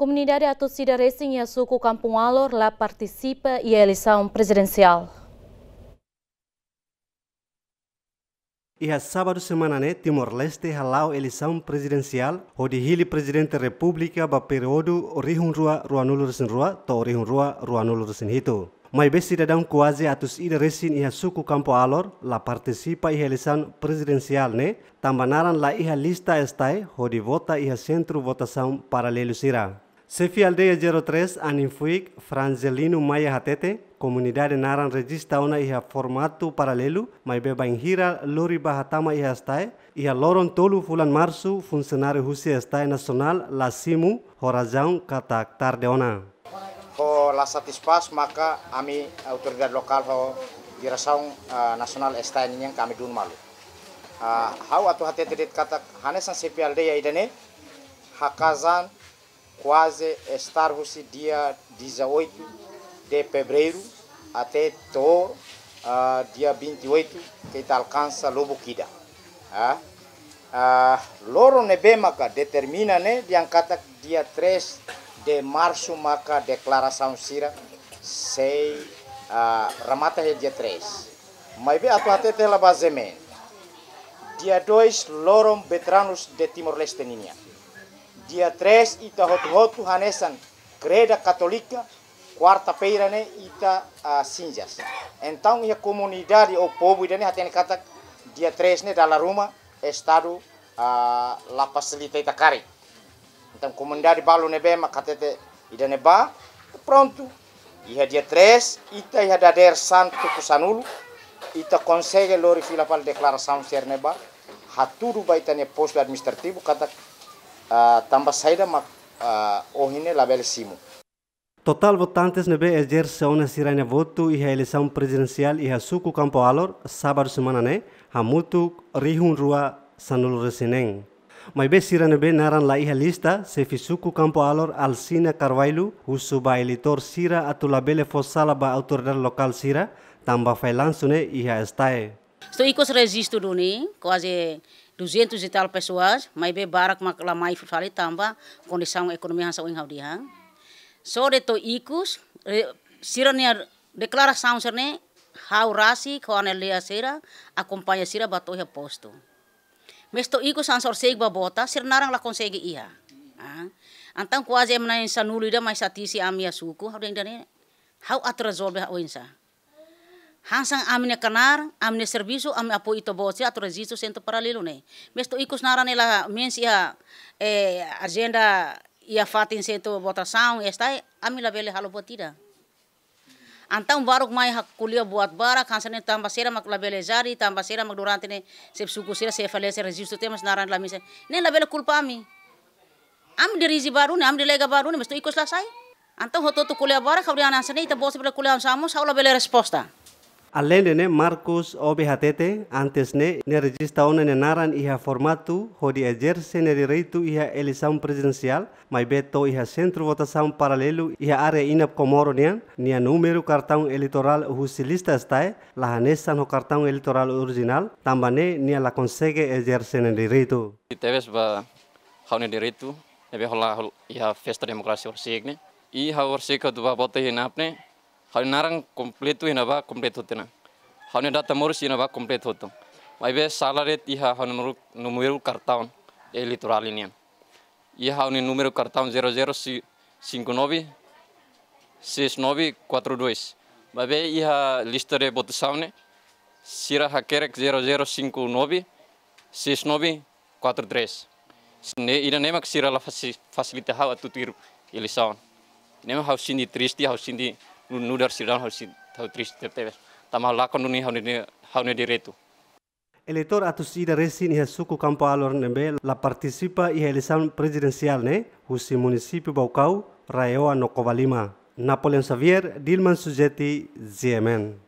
Comunidade e a torcida Racing e a Suco Campo Alor lá participa e a eleição presidencial. E a sábado semana né, Timor-Leste halau eleição presidencial, de Hili presidente da república ba período orihun rua rua nulur rua, to orihun rua rua nulur sin hito. Mai besi dadang kuazi atus ida resin iha suku kampung Alor la partisipa iha presidensial presidensial ne tambanaran la iha lista estai, hodi vota iha e sentru votasaun paralelusira. sira. Sefi Aldeia 03 Aninfuik Franzelino Maya Hatete, komunidade Naran Regista una iha formatu paralelu, mai beba inhira Lori Bahatama iha stai, iha Loron Tolu Fulan Marsu, funcionário husi stai nacional, Lasimu, Horazão, de ona. Ho la satispas maka ami autoridad lokal ho dirasaung uh, eh, nasional stai yang kami dun malu. Uh, hau atau hatete dit kata hanesan sefi Aldeia idene, hakazan quase estarmos dia 18 de fevereiro até to, uh, ah, dia 28 que alcança Lobuquida. Uh, ah? uh, ah, Loro Nebemaka determina né, de ancata dia 3 de março maka declaração sira sei uh, ramata é dia 3. Mas bem atu até tela basemen. Dia 2 Lorom Betranos de Timor-Leste Ninha. dia tres ita hotu-hotu hanesan kreda katolika kuarta peirane ita uh, sinjas entang ia komunidade ou povo ida né hatene kata dia tres ne dala rumah estado uh, la facilita ita kari. entang komunidade balu ne bema katete ida ba pronto. Ia dia tres ita ia dader santo kusanulu ita consegue lori fila pal declaração ser né ba hatudu baitane posto administrativo kata Ah, Tambah saya mak ma uh, ohine label simo. Total votantes nebe exerção na sirania voto e a eleição presidencial e a campo alor Sabar semana hamutuk hamutu rihun rua sanul resineng. Mas be sirane be naran la e iha lista se fisuku campo alor sina carvailu husu ba elitor sira atulabele fosala ba lokal local sira tamba failansune iha estae. Sto ikos resisto duni, quase 200 e tal pessoas, mas bem barak mak lamai fali tamba condição ekonomi hansa wing hang. So de to ikos eh, sirania declaração serne haurasi kone lea sira acompanha sira bato he posto. Mes to ikos ansor seig sir sirnarang la konsegi iha. Antang quase emna insanuli da mais satisi amia suku, hau dendane. Hau at resolve hau insa. Hansang amne kanar, amne servisu, amne apo ito bosi atau rezisu sento paralelo ne. Mesto ikus nara nela mensi ya e, agenda ia fatin sento bota saung estai, ya amne la bele halo botida. Antaun baruk mai hak kuliah buat bara kansa ne tambah sera mak bele jari tambah sera mak durante ne sep suku sera se se rezisu temas nara la misa. Ne la bele kulpa ami. Am de rizi baru ne, am de lega baru ne, mesto ikus la sai. Antau hototo kuliah bara kau anan anasane ita bosi bele kuliah samu saula bele resposta. Alele ne Marcos OBHTT antes ne ne registaona ne naran iha formatu hodi ejerce ne direito iha eleição presidensial mai beto iha centro votação paralelu iha are inap Comoro nian, nia número cartão eleitoral husilista estai, lahanesan ho cartão eleitoral original, tambane nia la consegue ejerce ne direito. Teves ba ne direito, ebe hola iha festa demokrasi ne iha orsika duba bote ne Hani narang komplit tuh inaba komplit hote na. ini data morus inaba komplit hoto. Maibe salary tiha hani nomor kartawan zero zero si Ia hani numeru kartaun 0059 6942. Maibe ia lista de votação Sira hakerek 0059 6943. Ne ira nemak sira la facilitar a tutir e ina Nema tristi triste, hausindi nudar sidan hausi tau tris tepes tama lakon nuni haune haune diretu Elektor atau si resin iha suku campo alor nembe la partisipa iha eleição presidencial ne husi munisipi baukau Raioa no kovalima Napoleon Xavier, Dilman Sujeti, ZMN.